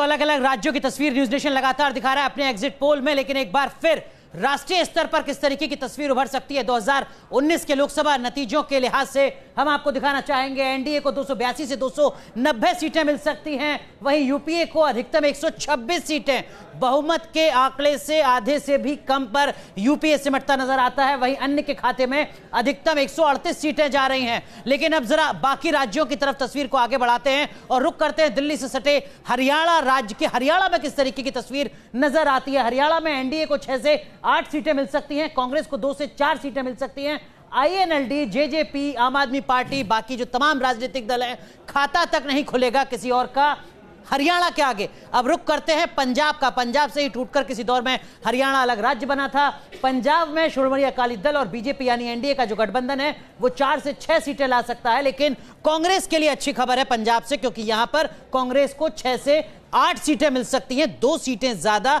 तो अलग अलग राज्यों की तस्वीर न्यूज नेशन लगातार दिखा रहा है अपने एग्जिट पोल में लेकिन एक बार फिर राष्ट्रीय स्तर पर किस तरीके की तस्वीर उभर सकती है 2019 के लोकसभा नतीजों के लिहाज से हम आपको दिखाना चाहेंगे एनडीए को दो से दो सीटें मिल सकती हैं वहीं यूपीए को अधिकतम 126 सीटें बहुमत के आंकड़े से आधे से भी कम पर यूपीए सिमटता नजर आता है वहीं अन्य के खाते में अधिकतम एक सीटें जा रही हैं लेकिन अब जरा बाकी राज्यों की तरफ तस्वीर को आगे बढ़ाते हैं और रुक करते हैं दिल्ली से सटे हरियाणा राज्य के हरियाणा में किस तरीके की तस्वीर नजर आती है हरियाणा में एनडीए को छह से आठ सीटें मिल सकती हैं कांग्रेस को दो से चार सीटें मिल सकती हैं आईएनएलडी जेजेपी आम आदमी पार्टी बाकी जो तमाम राजनीतिक दल हैं खाता तक नहीं खुलेगा किसी और का हरियाणा के आगे अब रुक करते हैं पंजाब का पंजाब से ही टूटकर किसी दौर में हरियाणा अलग राज्य बना था पंजाब में श्रोमणी अकाली दल और बीजेपी यानी एनडीए का जो गठबंधन है वो चार से छह सीटें ला सकता है लेकिन कांग्रेस के लिए अच्छी खबर है पंजाब से क्योंकि यहां पर कांग्रेस को छह से आठ सीटें मिल सकती हैं दो सीटें ज्यादा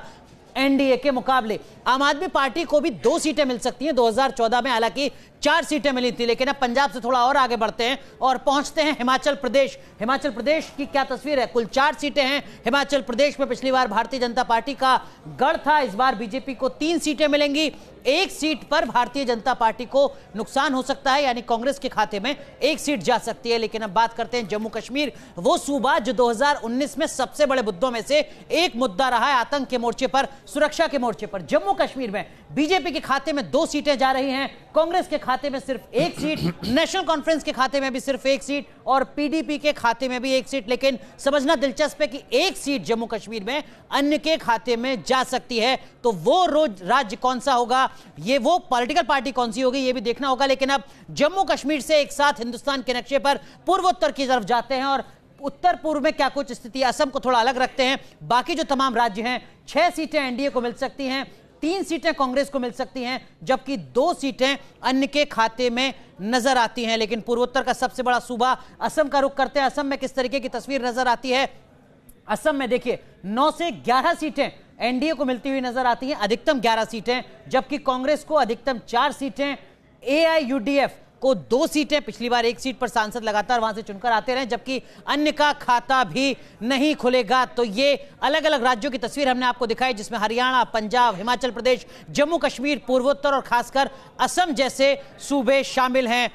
एनडीए के मुकाबले आम आदमी पार्टी को भी दो सीटें मिल सकती हैं 2014 में हालांकि चार सीटें मिली थी लेकिन अब पंजाब से थोड़ा और आगे बढ़ते हैं और पहुंचते हैं हिमाचल प्रदेश हिमाचल प्रदेश की क्या तस्वीर है कुल चार सीटें हैं हिमाचल प्रदेश में पिछली बार भारतीय जनता पार्टी का गढ़ था इस बार बीजेपी को तीन सीटें मिलेंगी एक सीट पर भारतीय जनता पार्टी को नुकसान हो सकता है यानी कांग्रेस के खाते में एक सीट जा सकती है लेकिन अब बात करते हैं जम्मू कश्मीर वो सूबा जो 2019 में सबसे बड़े मुद्दों में से एक मुद्दा रहा है आतंक के मोर्चे पर सुरक्षा के मोर्चे पर जम्मू जम्मू कश्मीर में बीजेपी के खाते में दो सीटें जा रही हैं कांग्रेस के खाते में सिर्फ एक सीट नेशनल कॉन्फ्रेंस के खाते में भी सिर्फ एक सीट और पीडीपी के खाते में भी एक सीट लेकिन समझना दिलचस्प है कि एक सीट जम्मू कश्मीर में अन्य के खाते में जा सकती है तो वो रोज राज्य कौन सा होगा ये वो पॉलिटिकल पार्टी कौन सी होगी ये भी देखना होगा लेकिन अब जम्मू कश्मीर से एक साथ हिंदुस्तान के नक्शे पर पूर्वोत्तर की तरफ जाते हैं और उत्तर पूर्व में क्या कुछ स्थिति असम को थोड़ा अलग रखते हैं बाकी जो तमाम राज्य हैं छह सीटें एनडीए को मिल सकती हैं तीन सीटें कांग्रेस को मिल सकती हैं जबकि दो सीटें अन्य के खाते में नजर आती हैं लेकिन पूर्वोत्तर का सबसे बड़ा सूबा असम का रुख करते हैं असम में किस तरीके की तस्वीर नजर आती है असम में देखिए 9 से 11 सीटें एनडीए को मिलती हुई नजर आती हैं अधिकतम 11 सीटें जबकि कांग्रेस को अधिकतम चार सीटें ए एआईयूडीएफ को दो सीटें पिछली बार एक सीट पर सांसद लगातार वहां से चुनकर आते रहे जबकि अन्य का खाता भी नहीं खुलेगा तो ये अलग अलग राज्यों की तस्वीर हमने आपको दिखाई जिसमें हरियाणा पंजाब हिमाचल प्रदेश जम्मू कश्मीर पूर्वोत्तर और खासकर असम जैसे सूबे शामिल हैं